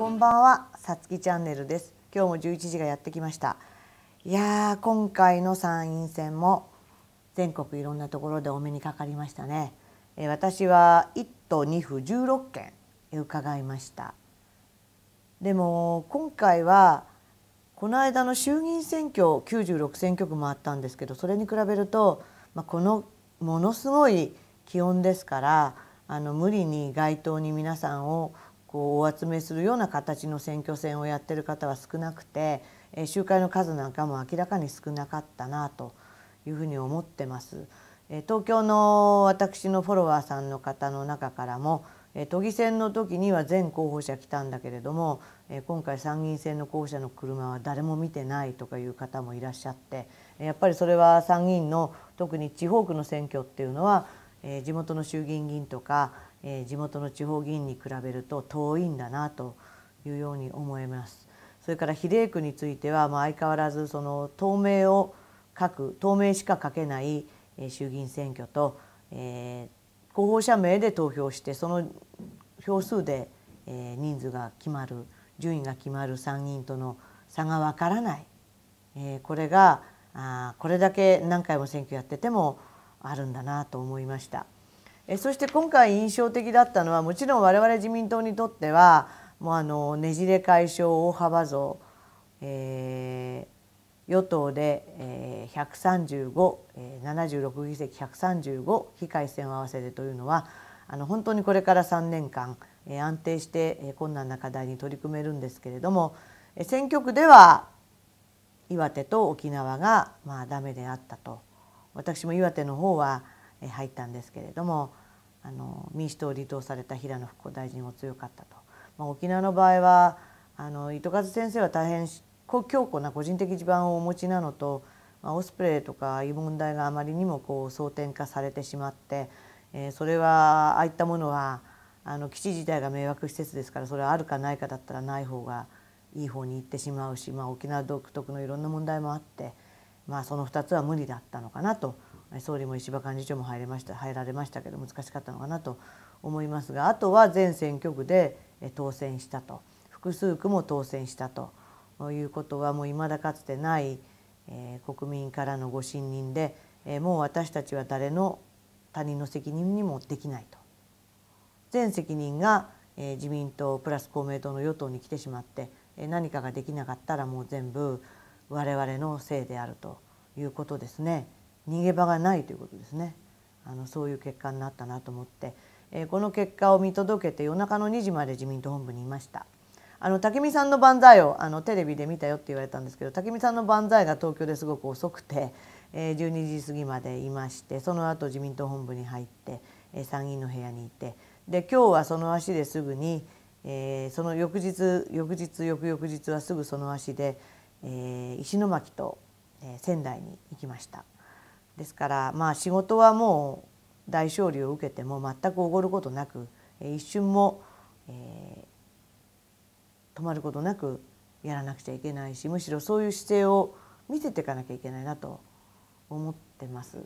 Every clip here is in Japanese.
こんばんはさつきチャンネルです今日も11時がやってきましたいやー今回の参院選も全国いろんなところでお目にかかりましたね、えー、私は1都2府16件伺いましたでも今回はこの間の衆議院選挙96選挙区もあったんですけどそれに比べると、まあ、このものすごい気温ですからあの無理に街頭に皆さんをこうお集めするような形の選挙戦をやってる方は少なくて、え集会の数なんかも明らかに少なかったなというふうに思ってます。え東京の私のフォロワーさんの方の中からも、え都議選の時には全候補者来たんだけれども、え今回参議院選の候補者の車は誰も見てないとかいう方もいらっしゃってやっぱりそれは参議院の特に地方区の選挙っていうのは、え地元の衆議院議員とかえー、地元の地方議員に比べると遠いんだなというように思います。それから比例区については、まあ、相変わらずその透明を書く透明しか書けない衆議院選挙と、えー、候補者名で投票してその票数で、えー、人数が決まる順位が決まる参議院との差がわからない、えー、これがあこれだけ何回も選挙やっててもあるんだなと思いました。そして今回印象的だったのはもちろん我々自民党にとってはもうあのねじれ解消大幅増、えー、与党で、えー、135、え76議席135非改選を合わせてというのはあの本当にこれから3年間、え安定して困難な課題に取り組めるんですけれども選挙区では岩手と沖縄がまあダメであったと私も岩手の方は入ったんですけれどもあの民主党を離党された平野復興大臣も強かったと、まあ、沖縄の場合はあの糸数先生は大変強固な個人的地盤をお持ちなのと、まあ、オスプレイとかいう問題があまりにもこう争点化されてしまって、えー、それはああいったものはあの基地自体が迷惑施設ですからそれはあるかないかだったらない方がいい方に行ってしまうし、まあ、沖縄独特のいろんな問題もあって、まあ、その2つは無理だったのかなと。総理も石破幹事長も入れました入られましたけど難しかったのかなと思いますがあとは全選挙区で当選したと複数区も当選したということはもう未だかつてない、え国民からのご信任で、えもう私たちは誰の他人の責任にもできないと全責任が、え自民党プラス公明党の与党に来てしまって、え何かができなかったらもう全部我々のせいであるということですね。逃げ場がないということですねあのそういう結果になったなと思って、えー、この結果を見届けて夜中の2時まで自民党本部にいました。あの武見さんの万歳をあのテレビで見たよって言われたんですけど武見さんの万歳が東京ですごく遅くて、えー、12時過ぎまでいましてその後自民党本部に入って、えー、参議院の部屋にいてで今日はその足ですぐに、えー、その翌日翌日翌々日はすぐその足で、えー、石巻と、えー、仙台に行きました。ですからまあ仕事はもう大勝利を受けても全くおごることなく一瞬も、えー、止まることなくやらなくちゃいけないしむしろそういう姿勢を見せていかなきゃいけないなと思ってます。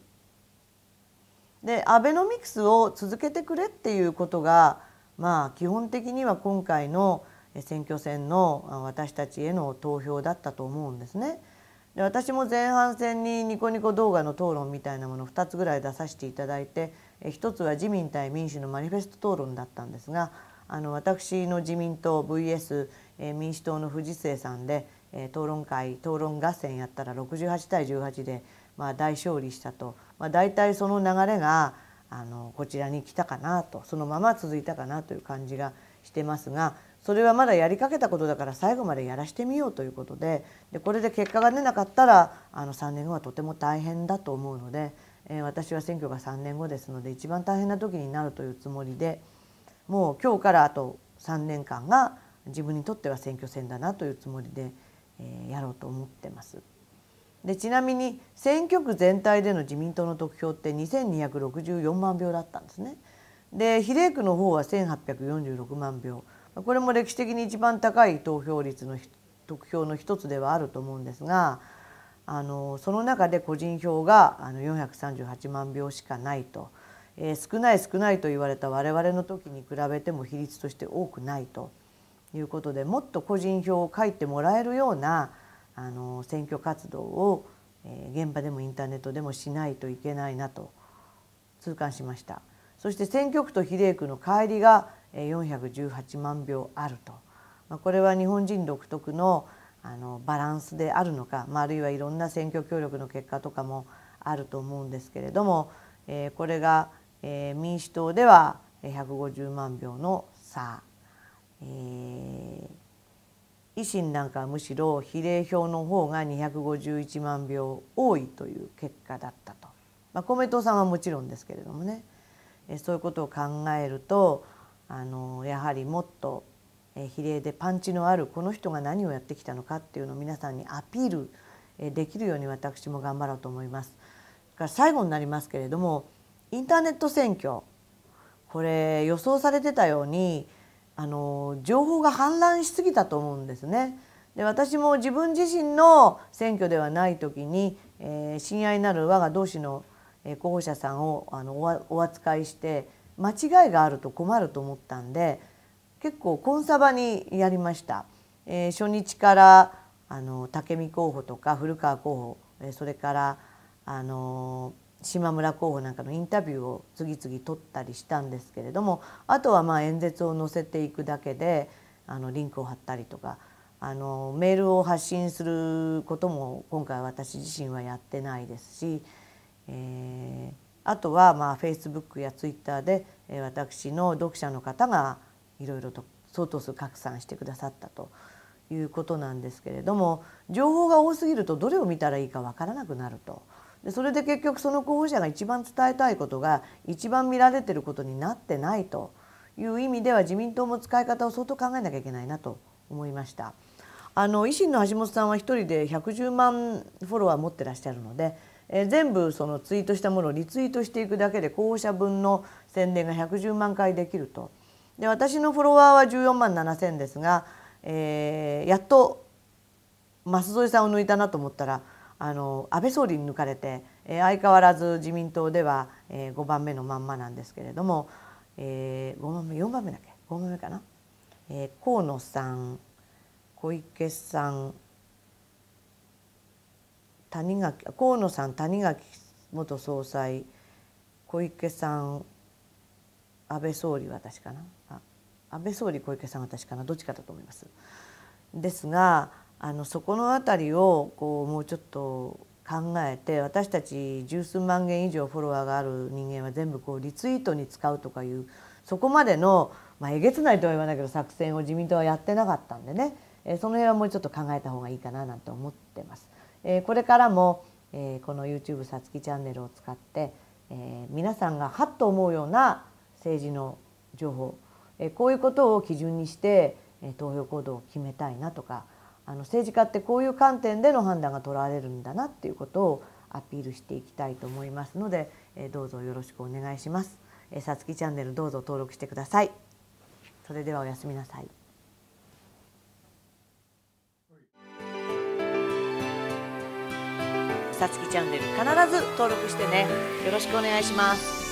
でアベノミクスを続けてくれっていうことがまあ基本的には今回の選挙戦の私たちへの投票だったと思うんですね。で私も前半戦にニコニコ動画の討論みたいなものを2つぐらい出させていただいて1つは自民対民主のマニフェスト討論だったんですがあの私の自民党 VS 民主党の藤末さんで討論会討論合戦やったら68対18で、まあ、大勝利したと、まあ、大体その流れがあのこちらに来たかなとそのまま続いたかなという感じがしてますがそれはまだやりかけたことだから最後までやらしてみようということででこれで結果が出なかったらあの3年後はとても大変だと思うので、えー、私は選挙が3年後ですので一番大変な時になるというつもりでもう今日からあと3年間が自分にとっては選挙戦だなというつもりで、えー、やろうと思ってます。でちなみに選挙区全体での自民党の得票って2264万票だったんですね。で比例区の方は1846万票これも歴史的に一番高い投票率の得票の一つではあると思うんですがあのその中で個人票があの438万票しかないと、えー、少ない少ないと言われた我々の時に比べても比率として多くないということでもっと個人票を書いてもらえるようなあの選挙活動を、えー、現場でもインターネットでもしないといけないなと痛感しました。そして選挙区と比例区の乖離が418万票あると、まこれは日本人独特のあのバランスであるのか、まあ、あるいはいろんな選挙協力の結果とかもあると思うんですけれども、えー、これが、えー、民主党では150万票の差、えー、維新なんかはむしろ比例票の方が251万票多いという結果だったと、まあ、公明党さんはもちろんですけれどもね、えそういうことを考えると、あのやはりもっと比例でパンチのあるこの人が何をやってきたのかっていうのを皆さんにアピールできるように私も頑張ろうと思います。から最後になりますけれどもインターネット選挙これ予想されてたようにあの情報が氾濫しすぎたと思うんですね。で私も自分自身の選挙ではない時に、えー、親愛なる我が同志の候補者さんをあのお扱いして間違いがあると困ると思ったんで結構コンサバにやりました、えー、初日からあの武見候補とか古川候補それからあの島村候補なんかのインタビューを次々取ったりしたんですけれどもあとはまあ演説を載せていくだけであのリンクを貼ったりとかあのメールを発信することも今回私自身はやってないですし、えーあとはまあフェイスブックやツイッター e r で私の読者の方がいろいろと相当数拡散してくださったということなんですけれども情報が多すぎるとどれを見たらいいかわからなくなると。でそれで結局その候補者が一番伝えたいことが一番見られてることになってないという意味では自民党も使い方を相当考えなきゃいけないなと思いましたあの維新の橋本さんは1人で110万フォロワー持ってらっしゃるのでえ全部そのツイートしたものをリツイートしていくだけで候補者分の宣伝が110万回できると。で私のフォロワーは14万7,000ですが、えー、やっと増添さんを抜いたなと思ったらあの安倍総理に抜かれて、えー、相変わらず自民党では、えー、5番目のまんまなんですけれども、えー、5番目4番目だっけ5番目かな、えー、河野さん小池さん谷垣河野さん谷垣元総裁小池さん安倍総理私かなあ安倍総理小池さん私かなどっちかだと思います。ですがあのそこの辺りをこうもうちょっと考えて私たち十数万件以上フォロワーがある人間は全部こうリツイートに使うとかいうそこまでの、まあ、えげつないとは言わないけど作戦を自民党はやってなかったんでね、えその辺はもうちょっと考えた方がいいかななんて思ってます。えこれからも、えこの YouTube さつきチャンネルを使って、え皆さんがハッと思うような政治の情報、えこういうことを基準にして、え投票行動を決めたいなとかあの政治家ってこういう観点での判断が取られるんだなっていうことをアピールしていきたいと思いますので、えどうぞよろしくお願いします。えさつきチャンネルどうぞ登録してください。それではおやすみなさい。さつきチャンネル必ず登録してねよろしくお願いします